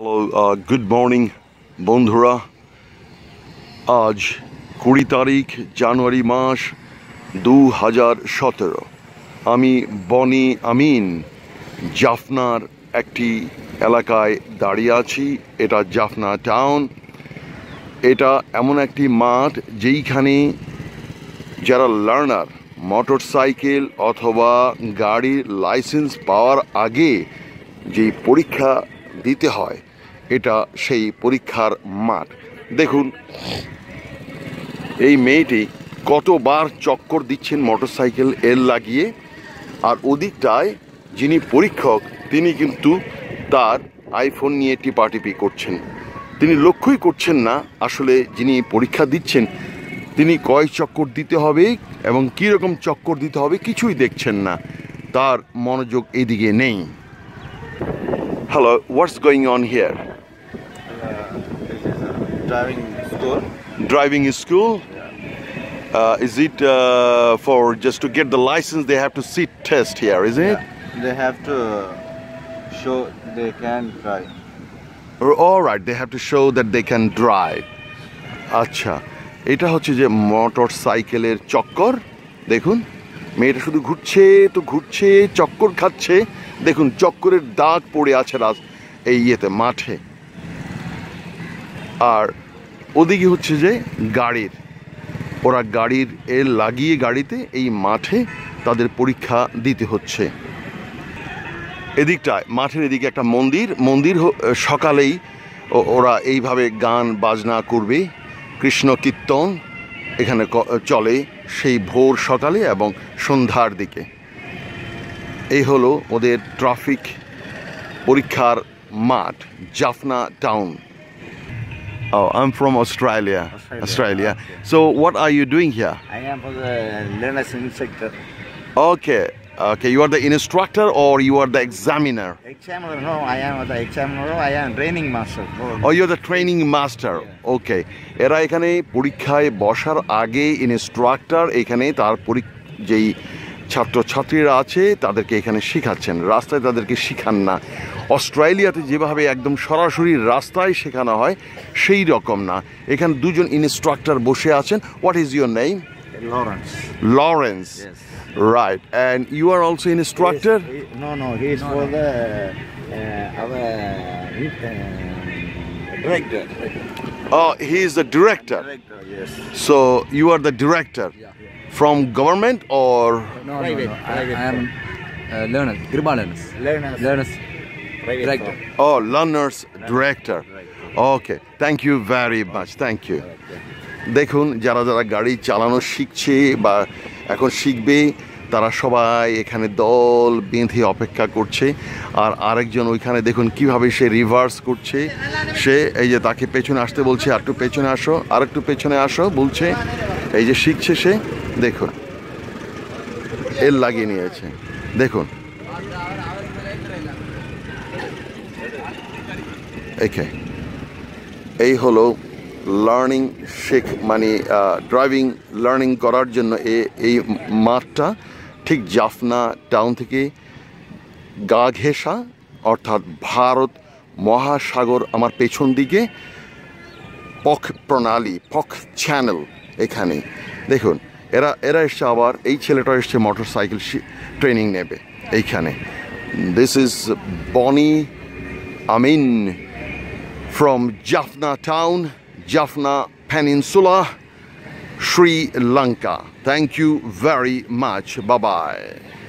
Hello good morning বন্ধুরা আজ কুড়ি তারিখ জানুয়ারি মাস দু হাজার সতেরো আমি বনি আমিন জাফনার একটি এলাকায় দাঁড়িয়ে আছি এটা জাফনা টাউন এটা এমন একটি মাঠ যেইখানে যারা লার্নার মোটর সাইকেল অথবা গাড়ির লাইসেন্স পাওয়ার আগে যেই পরীক্ষা দিতে হয় এটা সেই পরীক্ষার মাঠ দেখুন এই মেয়েটি কতবার চক্কর দিচ্ছেন মোটরসাইকেল এর লাগিয়ে আর ওদিকটায় যিনি পরীক্ষক তিনি কিন্তু তার আইফোন নিয়ে টিপাটিপি করছেন তিনি লক্ষ্যই করছেন না আসলে যিনি পরীক্ষা দিচ্ছেন তিনি কয় চক্কর দিতে হবে এবং কীরকম চক্কর দিতে হবে কিছুই দেখছেন না তার মনোযোগ এদিকে নেই hello what's going on here driving school. Driving school? Yeah. Uh, is it uh, for just to get the license? They have to sit test here, is it? Yeah. They have to show they can drive. All right, they have to show that they can drive. আচ্ছা এটা হচ্ছে যে motor সাইকেলের চক্কর দেখুন মেয়েটা শুধু ঘুরছে তো ঘুরছে চক্কর খাচ্ছে দেখুন চক্করের দাগ পড়ে আছে রাজ এই ইয়েতে মাঠে আর ওদিকে হচ্ছে যে গাড়ির ওরা গাড়ির এ লাগিয়ে গাড়িতে এই মাঠে তাদের পরীক্ষা দিতে হচ্ছে এদিকটায় মাঠের এদিকে একটা মন্দির মন্দির সকালেই ওরা এইভাবে গান বাজনা করবে কৃষ্ণ কীর্তন এখানে চলে সেই ভোর সকালে এবং সন্ধ্যার দিকে এই হলো ওদের ট্রাফিক পরীক্ষার মাঠ Jaffna town Oh, I'm from Australia. Australia. Australia. Okay. So what are you doing here? I am for the learner's instructor. Okay. Okay, you are the instructor or you are the examiner? Examiner, no, I am the examiner, I am training master. Oh, you are the training master. Okay. এরা এখানে পরীক্ষায় বসার আগে instructor এখানে তার যেই ছাত্রছাত্রীরা আছে তাদেরকে এখানে শেখাচ্ছেন রাস্তায় তাদেরকে শেখান না অস্ট্রেলিয়াতে যেভাবে একদম সরাসরি রাস্তায় শেখানো হয় সেই রকম না এখানে দুজন ইনস্ট্রাক্টর বসে আছেন what is your name Lawrence right and you are also instructor ও he is the director so you are the director From government or? No, no, private. No, no. I, I am uh, learners, Kriba learners. Learners. Learners. Private director. Oh, learners director. Okay. Thank you very much. Thank you. দেখুন যারা যারা গাড়ি চালানো শিখছে বা এখন শিখবে তারা সবাই এখানে দল বেঁধে অপেক্ষা করছে আর আরেকজন ওইখানে দেখুন কিভাবে সে রিভার্স করছে সে এই যে তাকে পেছনে আসতে বলছে আর একটু পেছনে আসো আর একটু পেছনে আসো বলছে এই যে শিখছে সে দেখুন এল লাগিয়ে নিয়েছে দেখুন একে এই হলো লার্নিং শেখ মানে ড্রাইভিং লার্নিং করার জন্য এই মাঠটা ঠিক জাফনা টাউন থেকে গা ঘেঁষা অর্থাৎ ভারত মহাসাগর আমার পেছন দিকে পখ প্রণালী পখ চ্যানেল এখানে দেখুন এরা এরা এসছে আবার এই ছেলেটা এসছে মোটর সাইকেল ট্রেনিং নেবে এইখানে this is Boni Amin from Jaffna town Jaffna peninsula Sri Lanka thank you very very বাবায়